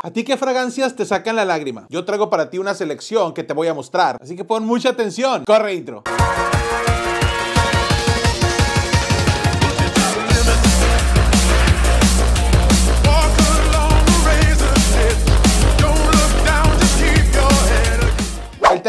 ¿A ti qué fragancias te sacan la lágrima? Yo traigo para ti una selección que te voy a mostrar, así que pon mucha atención. Corre intro.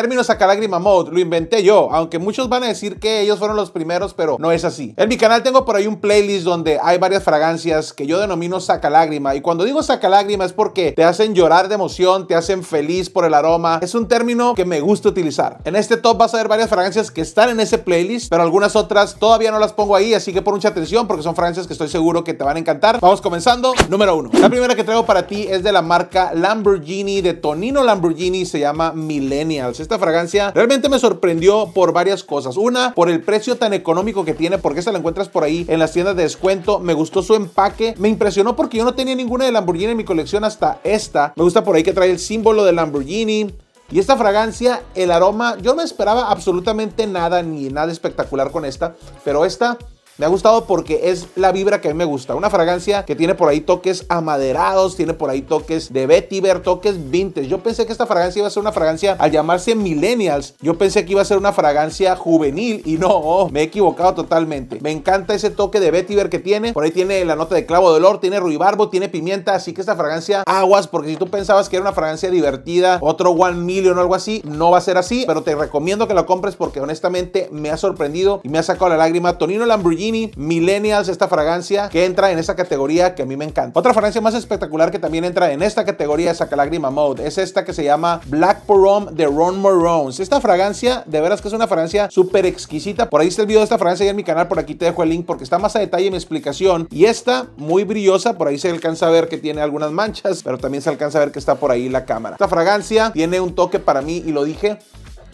término lágrima mode lo inventé yo, aunque muchos van a decir que ellos fueron los primeros, pero no es así. En mi canal tengo por ahí un playlist donde hay varias fragancias que yo denomino saca lágrima y cuando digo saca lágrima es porque te hacen llorar de emoción, te hacen feliz por el aroma. Es un término que me gusta utilizar. En este top vas a ver varias fragancias que están en ese playlist, pero algunas otras todavía no las pongo ahí, así que pon mucha atención porque son fragancias que estoy seguro que te van a encantar. Vamos comenzando. Número uno. La primera que traigo para ti es de la marca Lamborghini, de Tonino Lamborghini, se llama Millennials. Esta fragancia realmente me sorprendió por varias cosas. Una, por el precio tan económico que tiene, porque esta la encuentras por ahí en las tiendas de descuento. Me gustó su empaque. Me impresionó porque yo no tenía ninguna de Lamborghini en mi colección hasta esta. Me gusta por ahí que trae el símbolo de Lamborghini. Y esta fragancia, el aroma, yo no esperaba absolutamente nada ni nada espectacular con esta, pero esta me ha gustado porque es la vibra que a mí me gusta. Una fragancia que tiene por ahí toques amaderados, tiene por ahí toques de vetiver, toques vintage. Yo pensé que esta fragancia iba a ser una fragancia al llamarse Millennials. Yo pensé que iba a ser una fragancia juvenil y no, me he equivocado totalmente. Me encanta ese toque de vetiver que tiene. Por ahí tiene la nota de clavo de olor, tiene ruibarbo, tiene pimienta, así que esta fragancia aguas porque si tú pensabas que era una fragancia divertida, otro one million o algo así, no va a ser así, pero te recomiendo que la compres porque honestamente me ha sorprendido y me ha sacado la lágrima. Tonino Lamborghini Millennials, esta fragancia que entra en esa categoría que a mí me encanta. Otra fragancia más espectacular que también entra en esta categoría de lágrima Mode es esta que se llama Black Porom de Ron Morones. Esta fragancia, de veras que es una fragancia súper exquisita. Por ahí está el video de esta fragancia ya en mi canal, por aquí te dejo el link porque está más a detalle mi explicación. Y esta, muy brillosa, por ahí se alcanza a ver que tiene algunas manchas, pero también se alcanza a ver que está por ahí la cámara. Esta fragancia tiene un toque para mí, y lo dije,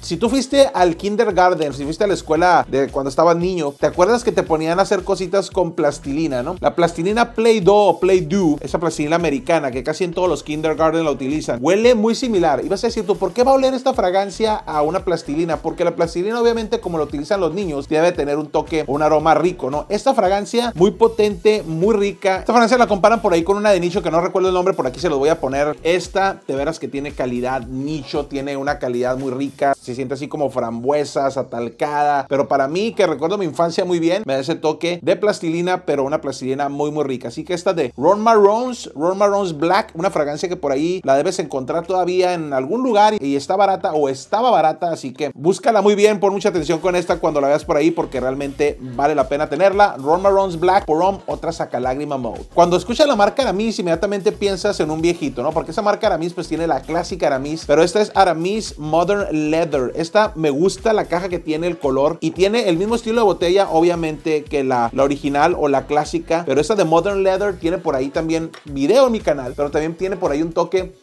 si tú fuiste al kindergarten, si fuiste a la escuela de cuando estabas niño, ¿te acuerdas que te ponían a hacer cositas con plastilina, no? La plastilina Play-Doh Play-Doh, esa plastilina americana que casi en todos los kindergarten la utilizan, huele muy similar. Y vas a decir tú, ¿por qué va a oler esta fragancia a una plastilina? Porque la plastilina, obviamente, como la utilizan los niños, debe tener un toque, un aroma rico, ¿no? Esta fragancia muy potente, muy rica. Esta fragancia la comparan por ahí con una de nicho que no recuerdo el nombre, por aquí se los voy a poner. Esta, te verás que tiene calidad nicho, tiene una calidad muy rica siente así como frambuesas, atalcada. Pero para mí, que recuerdo mi infancia muy bien, me da ese toque de plastilina, pero una plastilina muy, muy rica. Así que esta de Ron Marron's, Ron Marron's Black, una fragancia que por ahí la debes encontrar todavía en algún lugar y está barata o estaba barata. Así que búscala muy bien, pon mucha atención con esta cuando la veas por ahí porque realmente vale la pena tenerla. Ron Marron's Black, por Porom, otra saca lágrima mode. Cuando escuchas la marca Aramis, inmediatamente piensas en un viejito, ¿no? Porque esa marca Aramis pues tiene la clásica Aramis, pero esta es Aramis Modern Leather esta me gusta la caja que tiene el color y tiene el mismo estilo de botella, obviamente, que la, la original o la clásica. Pero esta de Modern Leather tiene por ahí también video en mi canal, pero también tiene por ahí un toque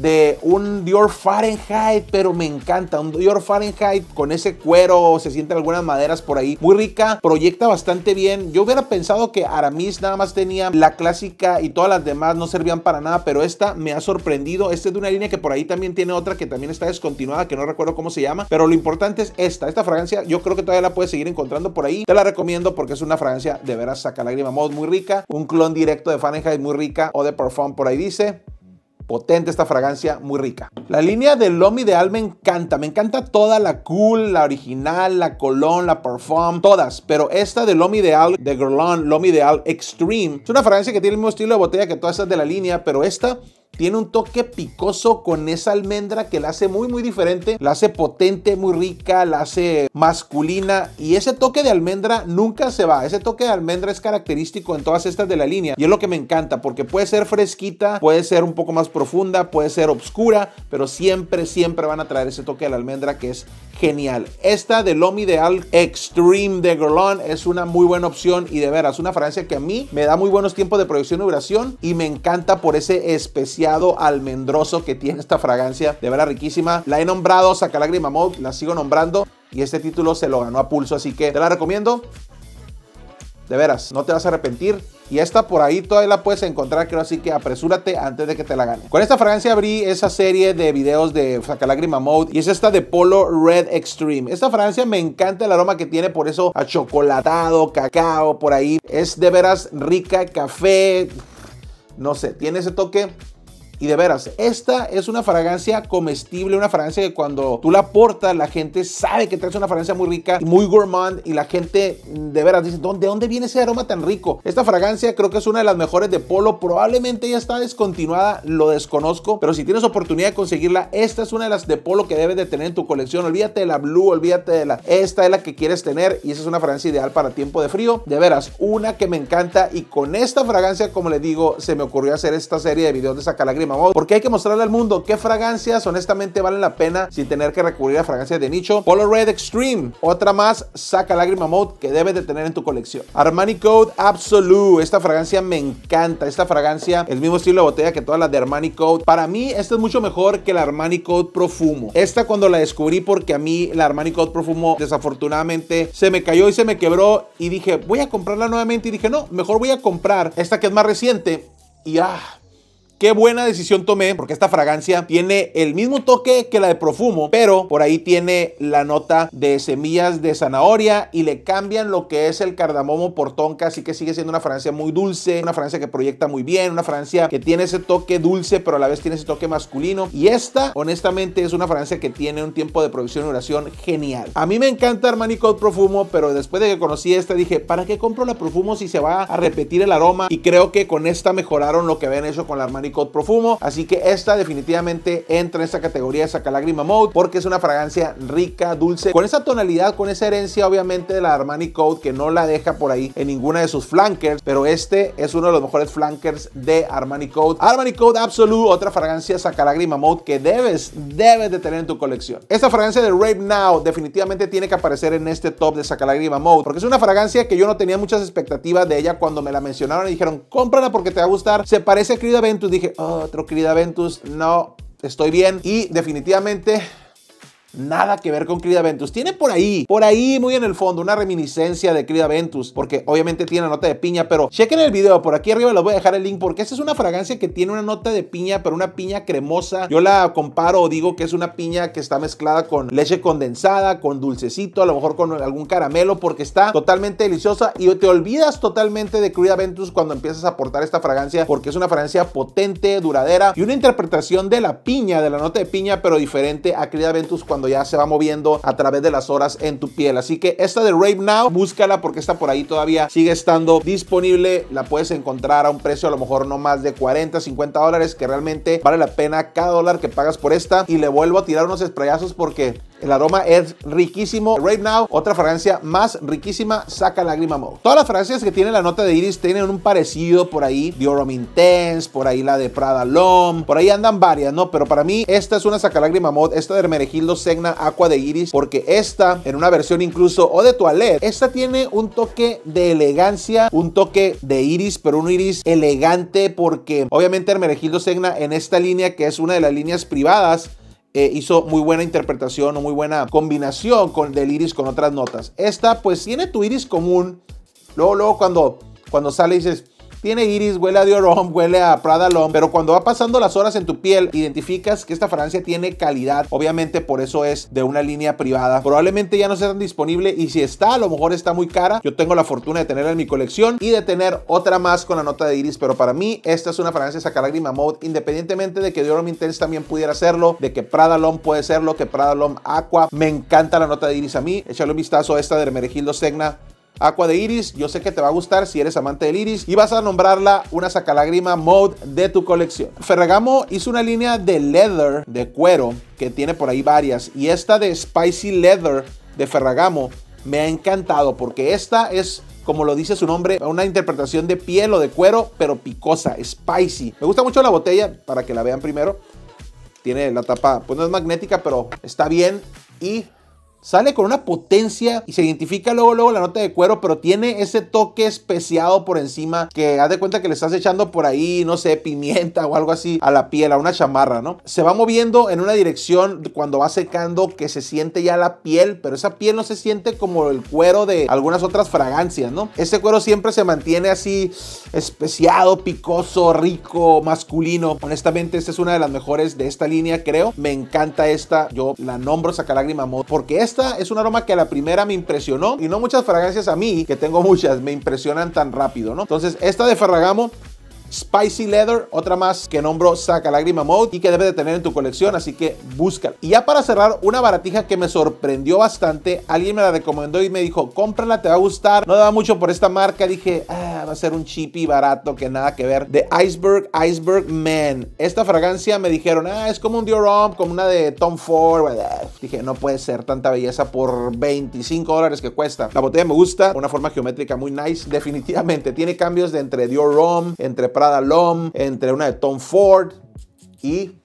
de un Dior Fahrenheit, pero me encanta. Un Dior Fahrenheit con ese cuero, se sienten algunas maderas por ahí. Muy rica, proyecta bastante bien. Yo hubiera pensado que Aramis nada más tenía la clásica y todas las demás no servían para nada, pero esta me ha sorprendido. Esta es de una línea que por ahí también tiene otra que también está descontinuada, que no recuerdo cómo se llama, pero lo importante es esta. Esta fragancia yo creo que todavía la puedes seguir encontrando por ahí. Te la recomiendo porque es una fragancia de veras saca lágrima mod muy rica, un clon directo de Fahrenheit muy rica o de Parfum por ahí dice potente esta fragancia, muy rica. La línea de L'Homme Ideal me encanta, me encanta toda la cool, la original, la Colón, la Parfum, todas, pero esta de L'Homme Ideal, de Guerlain, L'Homme Ideal Extreme, es una fragancia que tiene el mismo estilo de botella que todas estas de la línea, pero esta tiene un toque picoso con esa almendra que la hace muy muy diferente, la hace potente, muy rica, la hace masculina y ese toque de almendra nunca se va, ese toque de almendra es característico en todas estas de la línea y es lo que me encanta porque puede ser fresquita, puede ser un poco más profunda, puede ser oscura, pero siempre siempre van a traer ese toque de la almendra que es genial. Esta de Lomi de Extreme de Guerlain es una muy buena opción y de veras, una fragancia que a mí me da muy buenos tiempos de proyección y duración y me encanta por ese especiado almendroso que tiene esta fragancia, de veras riquísima. La he nombrado lágrima Mode, la sigo nombrando y este título se lo ganó a pulso, así que te la recomiendo. De veras, no te vas a arrepentir. Y esta por ahí todavía la puedes encontrar, creo, así que apresúrate antes de que te la gane. Con esta fragancia abrí esa serie de videos de Sacalágrima Mode y es esta de Polo Red Extreme. Esta fragancia me encanta el aroma que tiene, por eso a chocolatado, cacao, por ahí. Es de veras rica, café, no sé, tiene ese toque y de veras, esta es una fragancia comestible, una fragancia que cuando tú la portas, la gente sabe que traes una fragancia muy rica muy gourmand. Y la gente mm, de veras dice, ¿de dónde viene ese aroma tan rico? Esta fragancia creo que es una de las mejores de Polo. Probablemente ya está descontinuada, lo desconozco. Pero si tienes oportunidad de conseguirla, esta es una de las de Polo que debes de tener en tu colección. Olvídate de la Blue, olvídate de la... Esta es la que quieres tener y esa es una fragancia ideal para tiempo de frío. De veras, una que me encanta y con esta fragancia, como les digo, se me ocurrió hacer esta serie de videos de saca lágrimas porque hay que mostrarle al mundo qué fragancias honestamente valen la pena sin tener que recurrir a fragancias de nicho. Polo Red Extreme, otra más, saca lágrima mode que debes de tener en tu colección. Armani Code Absolute, esta fragancia me encanta. Esta fragancia, el mismo estilo de botella que todas las de Armani Code. Para mí, esta es mucho mejor que la Armani Code Profumo. Esta cuando la descubrí porque a mí la Armani Code Profumo desafortunadamente se me cayó y se me quebró y dije, voy a comprarla nuevamente y dije, no, mejor voy a comprar esta que es más reciente y ah, Qué buena decisión tomé, porque esta fragancia tiene el mismo toque que la de Profumo, pero por ahí tiene la nota de semillas de zanahoria y le cambian lo que es el cardamomo por tonka, así que sigue siendo una fragancia muy dulce, una fragancia que proyecta muy bien, una fragancia que tiene ese toque dulce, pero a la vez tiene ese toque masculino. Y esta, honestamente, es una fragancia que tiene un tiempo de producción y duración genial. A mí me encanta Armani Code Profumo, pero después de que conocí esta dije, ¿para qué compro la Profumo si se va a repetir el aroma? Y creo que con esta mejoraron lo que habían hecho con la Armani Ricot Profumo. Así que esta definitivamente entra en esta categoría de Sacalágrima Mode porque es una fragancia rica, dulce, con esa tonalidad, con esa herencia obviamente de la Armani Code que no la deja por ahí en ninguna de sus flankers, pero este es uno de los mejores flankers de Armani Code. Armani Code Absolute, otra fragancia Sacalágrima Mode que debes, debes de tener en tu colección. Esta fragancia de Rape Now definitivamente tiene que aparecer en este top de Sacalágrima Mode porque es una fragancia que yo no tenía muchas expectativas de ella cuando me la mencionaron y dijeron, cómprala porque te va a gustar, se parece a Creed Aventus, dije, oh, otro querida Ventus, no, estoy bien. Y definitivamente nada que ver con Creed Aventus. Tiene por ahí, por ahí muy en el fondo, una reminiscencia de Creed Aventus, porque obviamente tiene nota de piña, pero chequen el video, por aquí arriba les voy a dejar el link, porque esa es una fragancia que tiene una nota de piña, pero una piña cremosa. Yo la comparo o digo que es una piña que está mezclada con leche condensada, con dulcecito, a lo mejor con algún caramelo, porque está totalmente deliciosa y te olvidas totalmente de Creed Aventus cuando empiezas a aportar esta fragancia, porque es una fragancia potente, duradera y una interpretación de la piña, de la nota de piña, pero diferente a Creed Aventus cuando cuando ya se va moviendo a través de las horas en tu piel. Así que esta de Rave Now, búscala porque está por ahí todavía, sigue estando disponible. La puedes encontrar a un precio a lo mejor no más de 40, 50 dólares, que realmente vale la pena cada dólar que pagas por esta. Y le vuelvo a tirar unos sprayazos porque el aroma es riquísimo. Rave Now, otra fragancia más riquísima, saca lágrima mode. Todas las fragancias que tienen la nota de iris tienen un parecido por ahí. Diorum Intense, por ahí la de Prada Lom, por ahí andan varias, ¿no? Pero para mí, esta es una saca lágrima mode. Esta de Hermenegildo C Segna Aqua de Iris porque esta, en una versión incluso o de toilette, esta tiene un toque de elegancia, un toque de iris, pero un iris elegante porque obviamente Hermenegildo Segna en esta línea que es una de las líneas privadas eh, hizo muy buena interpretación o muy buena combinación con, del iris con otras notas. Esta pues tiene tu iris común. Luego, luego cuando, cuando sale dices, tiene iris, huele a Homme, huele a Prada L'Homme, pero cuando va pasando las horas en tu piel, identificas que esta fragancia tiene calidad. Obviamente por eso es de una línea privada. Probablemente ya no sea tan disponible y si está, a lo mejor está muy cara. Yo tengo la fortuna de tenerla en mi colección y de tener otra más con la nota de iris, pero para mí esta es una fragancia sacalagrima mode, independientemente de que Homme Intense también pudiera hacerlo, de que Prada L'Homme puede serlo, que Prada L'Homme Aqua. Me encanta la nota de iris a mí. Échale un vistazo a esta de Hermenegildo Segna Aqua de Iris, yo sé que te va a gustar si eres amante del Iris y vas a nombrarla una sacalágrima mode de tu colección. Ferragamo hizo una línea de leather, de cuero, que tiene por ahí varias y esta de Spicy Leather de Ferragamo me ha encantado porque esta es como lo dice su nombre, una interpretación de piel o de cuero, pero picosa, spicy. Me gusta mucho la botella, para que la vean primero. Tiene la tapa, pues no es magnética, pero está bien. Y Sale con una potencia y se identifica luego, luego la nota de cuero, pero tiene ese toque especiado por encima que haz de cuenta que le estás echando por ahí, no sé, pimienta o algo así a la piel, a una chamarra, ¿no? Se va moviendo en una dirección cuando va secando que se siente ya la piel, pero esa piel no se siente como el cuero de algunas otras fragancias, ¿no? Ese cuero siempre se mantiene así especiado, picoso, rico, masculino. Honestamente, esta es una de las mejores de esta línea, creo. Me encanta esta. Yo la nombro Sacalágrima Mod porque es esta es un aroma que a la primera me impresionó y no muchas fragancias a mí, que tengo muchas, me impresionan tan rápido, ¿no? Entonces, esta de Ferragamo Spicy Leather, otra más que nombro Saca Lágrima Mode y que debe de tener en tu colección, así que búscala. Y ya para cerrar, una baratija que me sorprendió bastante, alguien me la recomendó y me dijo, cómprala, te va a gustar, no daba mucho por esta marca, dije, ah, a ser un chippy barato que nada que ver. De Iceberg, Iceberg Man. Esta fragancia me dijeron, ah, es como un Dior como una de Tom Ford. Dije, no puede ser tanta belleza por 25 dólares que cuesta. La botella me gusta, una forma geométrica muy nice. Definitivamente tiene cambios de entre Dior Rom, entre Prada Lom, entre una de Tom Ford y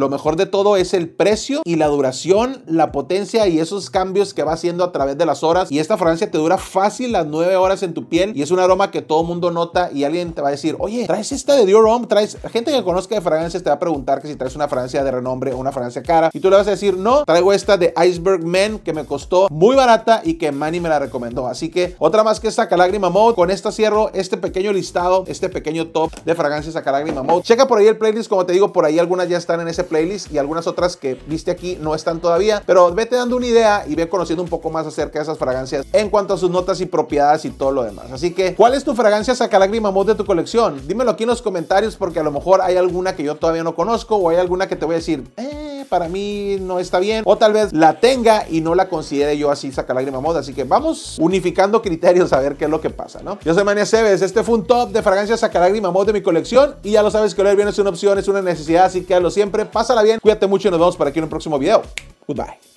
lo mejor de todo es el precio y la duración, la potencia y esos cambios que va haciendo a través de las horas. Y esta fragancia te dura fácil las 9 horas en tu piel y es un aroma que todo mundo nota y alguien te va a decir, oye, traes esta de Dior traes gente que conozca de fragancias te va a preguntar que si traes una fragancia de renombre o una fragancia cara y tú le vas a decir, no, traigo esta de Iceberg Men que me costó muy barata y que Manny me la recomendó. Así que otra más que esta lágrima mode. Con esta cierro este pequeño listado, este pequeño top de fragancias saca mode. Checa por ahí el playlist, como te digo, por ahí algunas ya están en ese playlist y algunas otras que viste aquí no están todavía, pero vete dando una idea y ve conociendo un poco más acerca de esas fragancias en cuanto a sus notas y propiedades y todo lo demás. Así que, ¿cuál es tu fragancia lágrima mod de tu colección? Dímelo aquí en los comentarios porque a lo mejor hay alguna que yo todavía no conozco o hay alguna que te voy a decir, eh, para mí no está bien. O tal vez la tenga y no la considere yo así saca lágrima moda. Así que vamos unificando criterios a ver qué es lo que pasa, ¿no? Yo soy Mania Cebes. Este fue un top de fragancias saca lágrima moda de mi colección. Y ya lo sabes que leer bien es una opción, es una necesidad. Así que lo siempre. Pásala bien. Cuídate mucho y nos vemos para aquí en un próximo video. Goodbye.